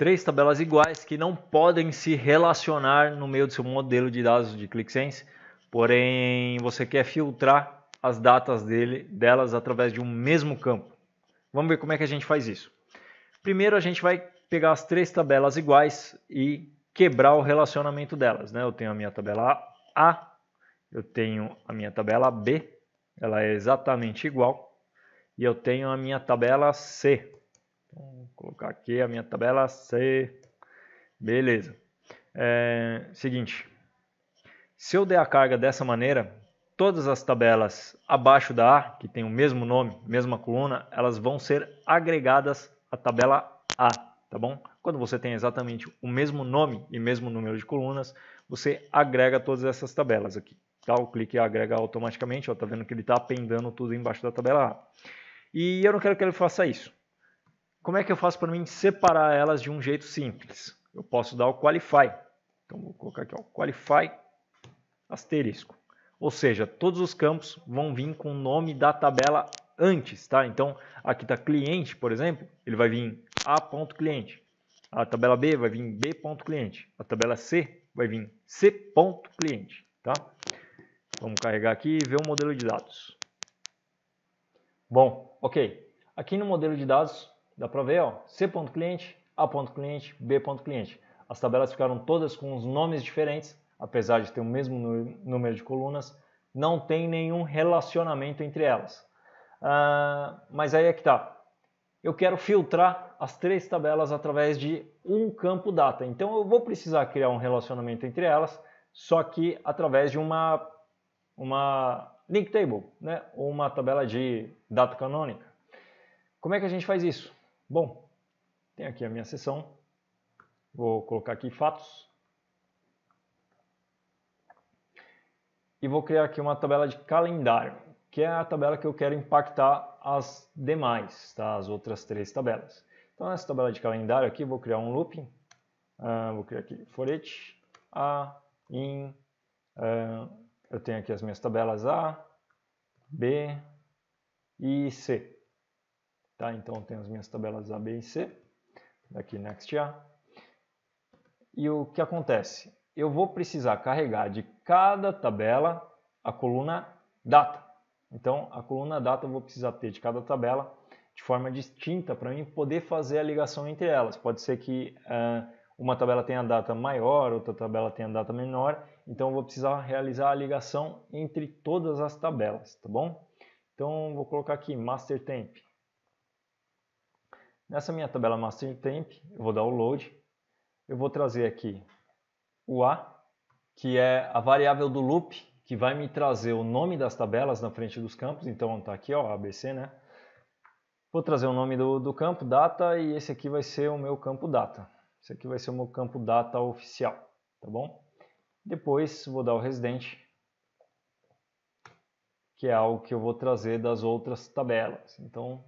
três tabelas iguais que não podem se relacionar no meio do seu modelo de dados de ClickSense, porém você quer filtrar as datas dele, delas através de um mesmo campo. Vamos ver como é que a gente faz isso. Primeiro a gente vai pegar as três tabelas iguais e quebrar o relacionamento delas. Né? Eu tenho a minha tabela A, eu tenho a minha tabela B, ela é exatamente igual, e eu tenho a minha tabela C, então, vou colocar aqui a minha tabela C. Beleza. É, seguinte. Se eu der a carga dessa maneira, todas as tabelas abaixo da A, que tem o mesmo nome, mesma coluna, elas vão ser agregadas à tabela A, tá bom? Quando você tem exatamente o mesmo nome e mesmo número de colunas, você agrega todas essas tabelas aqui. Tá? O clique agrega automaticamente, ó, tá vendo que ele está pendando tudo embaixo da tabela A. E eu não quero que ele faça isso. Como é que eu faço para mim separar elas de um jeito simples? Eu posso dar o qualify. Então vou colocar aqui, ó, qualify asterisco. Ou seja, todos os campos vão vir com o nome da tabela antes, tá? Então aqui está cliente, por exemplo, ele vai vir a.cliente. A tabela B vai vir b.cliente. A tabela C vai vir c.cliente, tá? Vamos carregar aqui e ver o modelo de dados. Bom, ok. Aqui no modelo de dados Dá para ver, ó, C.cliente, A.cliente, B.cliente. As tabelas ficaram todas com os nomes diferentes, apesar de ter o mesmo número de colunas, não tem nenhum relacionamento entre elas. Ah, mas aí é que tá. Eu quero filtrar as três tabelas através de um campo data. Então eu vou precisar criar um relacionamento entre elas, só que através de uma, uma link table, né? ou uma tabela de data canônica. Como é que a gente faz isso? Bom, tem aqui a minha sessão. Vou colocar aqui fatos. E vou criar aqui uma tabela de calendário, que é a tabela que eu quero impactar as demais, tá? as outras três tabelas. Então, nessa tabela de calendário aqui, vou criar um looping. Uh, vou criar aqui for each, a, in. Uh, eu tenho aqui as minhas tabelas A, B e C. Tá? Então eu tenho as minhas tabelas A, B e C, daqui Next A. E o que acontece? Eu vou precisar carregar de cada tabela a coluna data. Então a coluna data eu vou precisar ter de cada tabela de forma distinta para mim poder fazer a ligação entre elas. Pode ser que uh, uma tabela tenha data maior, outra tabela tenha data menor, então eu vou precisar realizar a ligação entre todas as tabelas, tá bom? Então vou colocar aqui master temp. Nessa minha tabela master temp, eu vou dar o load, eu vou trazer aqui o A, que é a variável do loop, que vai me trazer o nome das tabelas na frente dos campos, então está aqui, ó, ABC, né? Vou trazer o nome do, do campo data e esse aqui vai ser o meu campo data. Esse aqui vai ser o meu campo data oficial, tá bom? Depois vou dar o resident, que é algo que eu vou trazer das outras tabelas. Então,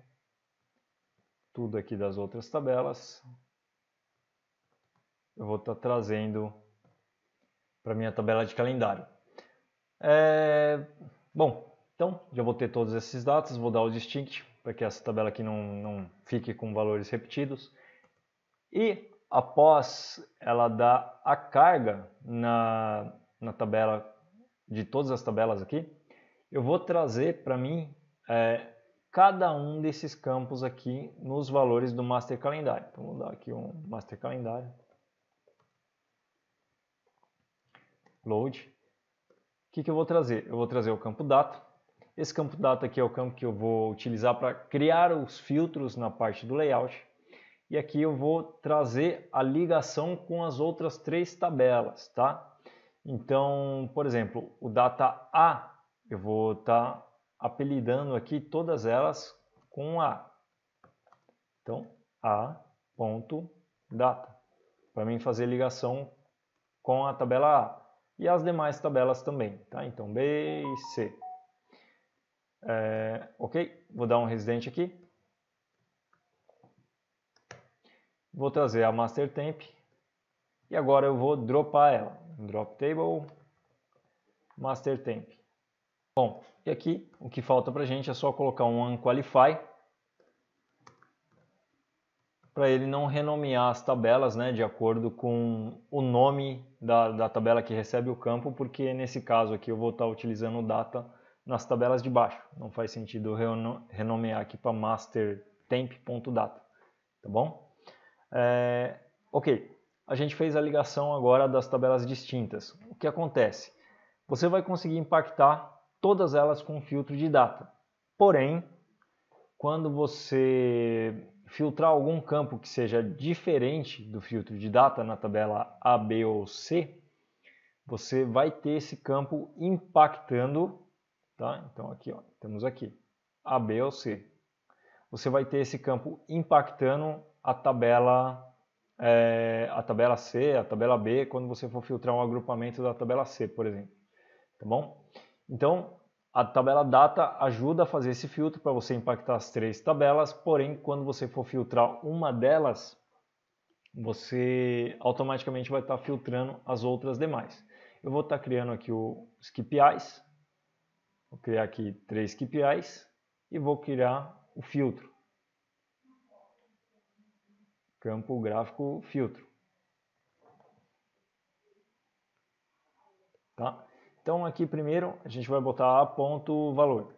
tudo aqui das outras tabelas, eu vou estar tá trazendo para minha tabela de calendário. É... Bom, então já vou ter todos esses dados, vou dar o distinct para que essa tabela aqui não, não fique com valores repetidos. E após ela dar a carga na, na tabela de todas as tabelas aqui, eu vou trazer para mim é, cada um desses campos aqui nos valores do master calendário. Então, vou dar aqui um master calendário. Load. O que, que eu vou trazer? Eu vou trazer o campo data. Esse campo data aqui é o campo que eu vou utilizar para criar os filtros na parte do layout. E aqui eu vou trazer a ligação com as outras três tabelas, tá? Então, por exemplo, o data A, eu vou estar tá apelidando aqui todas elas com A. Então, A.data, para mim fazer ligação com a tabela A. E as demais tabelas também, tá? Então, B e C. É, ok, vou dar um residente aqui. Vou trazer a master temp. E agora eu vou dropar ela. Drop table, master temp. Bom, e aqui o que falta para a gente é só colocar um unqualify para ele não renomear as tabelas né, de acordo com o nome da, da tabela que recebe o campo, porque nesse caso aqui eu vou estar tá utilizando o data nas tabelas de baixo. Não faz sentido renomear aqui para master temp.data, tá bom? É, ok, a gente fez a ligação agora das tabelas distintas. O que acontece? Você vai conseguir impactar todas elas com filtro de data. Porém, quando você filtrar algum campo que seja diferente do filtro de data na tabela A, B ou C, você vai ter esse campo impactando, tá? Então aqui, ó, temos aqui A, B ou C. Você vai ter esse campo impactando a tabela é, a tabela C, a tabela B, quando você for filtrar um agrupamento da tabela C, por exemplo, tá bom? Então, a tabela data ajuda a fazer esse filtro para você impactar as três tabelas, porém, quando você for filtrar uma delas, você automaticamente vai estar tá filtrando as outras demais. Eu vou estar tá criando aqui os KPIs, vou criar aqui três KPIs e vou criar o filtro. Campo gráfico filtro. Tá? Então aqui primeiro a gente vai botar a ponto valor.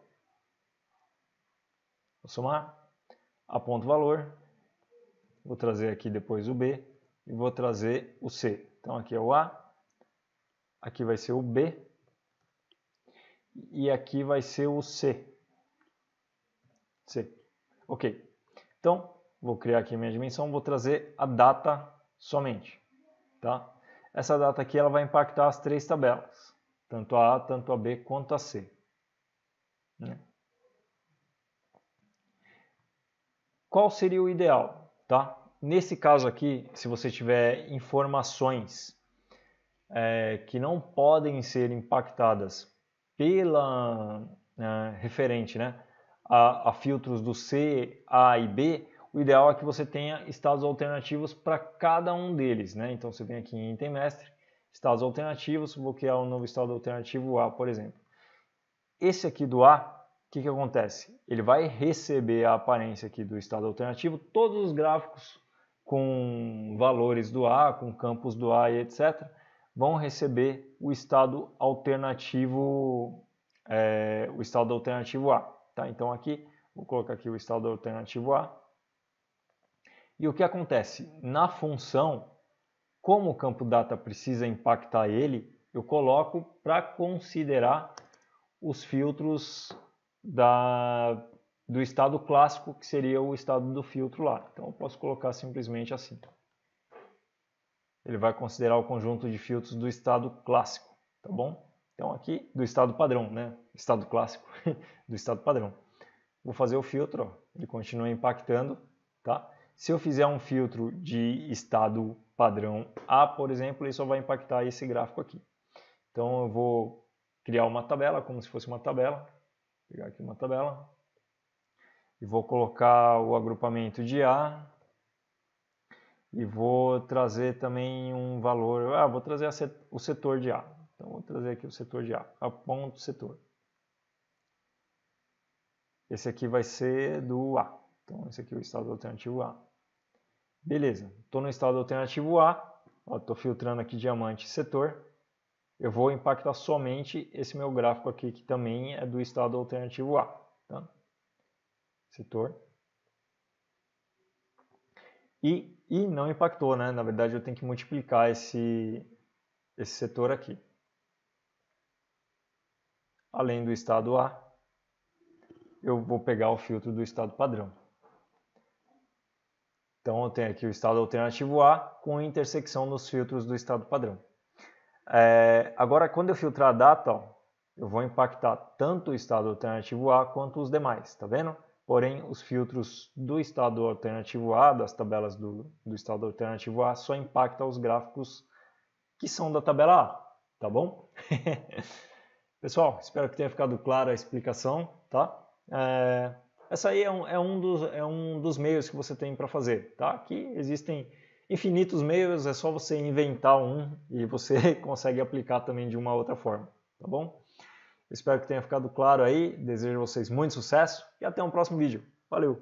Vou somar a ponto valor. Vou trazer aqui depois o B e vou trazer o C. Então aqui é o A, aqui vai ser o B e aqui vai ser o C. C. Ok. Então, vou criar aqui minha dimensão, vou trazer a data somente. Tá? Essa data aqui ela vai impactar as três tabelas tanto a A, tanto a B quanto a C. Né? Qual seria o ideal? Tá? Nesse caso aqui, se você tiver informações é, que não podem ser impactadas pela é, referente né, a, a filtros do C, A e B, o ideal é que você tenha estados alternativos para cada um deles. Né? Então você vem aqui em item mestre, estados alternativos, vou criar um novo estado alternativo A, por exemplo. Esse aqui do A, o que, que acontece? Ele vai receber a aparência aqui do estado alternativo, todos os gráficos com valores do A, com campos do A e etc., vão receber o estado alternativo, é, o estado alternativo A. Tá? Então aqui, vou colocar aqui o estado alternativo A. E o que acontece? Na função, como o campo data precisa impactar ele, eu coloco para considerar os filtros da, do estado clássico, que seria o estado do filtro lá. Então eu posso colocar simplesmente assim. Ele vai considerar o conjunto de filtros do estado clássico, tá bom? Então aqui, do estado padrão, né? Estado clássico, do estado padrão. Vou fazer o filtro, ó. ele continua impactando, tá? Se eu fizer um filtro de estado padrão A, por exemplo, isso só vai impactar esse gráfico aqui. Então eu vou criar uma tabela, como se fosse uma tabela. Vou pegar aqui uma tabela. E vou colocar o agrupamento de A. E vou trazer também um valor. Ah, vou trazer o setor de A. Então vou trazer aqui o setor de A. A ponto setor. Esse aqui vai ser do A. Então esse aqui é o estado alternativo A. Beleza, estou no estado alternativo A, estou filtrando aqui diamante setor. Eu vou impactar somente esse meu gráfico aqui, que também é do estado alternativo A. Tá? Setor. E, e não impactou, né? Na verdade, eu tenho que multiplicar esse, esse setor aqui. Além do estado A, eu vou pegar o filtro do estado padrão. Então eu tenho aqui o estado alternativo A com intersecção nos filtros do estado padrão. É, agora, quando eu filtrar a data, ó, eu vou impactar tanto o estado alternativo A quanto os demais, tá vendo? Porém, os filtros do estado alternativo A, das tabelas do, do estado alternativo A, só impactam os gráficos que são da tabela A, tá bom? Pessoal, espero que tenha ficado clara a explicação, tá? É... Essa aí é um, é um, dos, é um dos meios que você tem para fazer, tá? Aqui existem infinitos meios, é só você inventar um e você consegue aplicar também de uma outra forma, tá bom? Espero que tenha ficado claro aí, desejo a vocês muito sucesso e até um próximo vídeo. Valeu!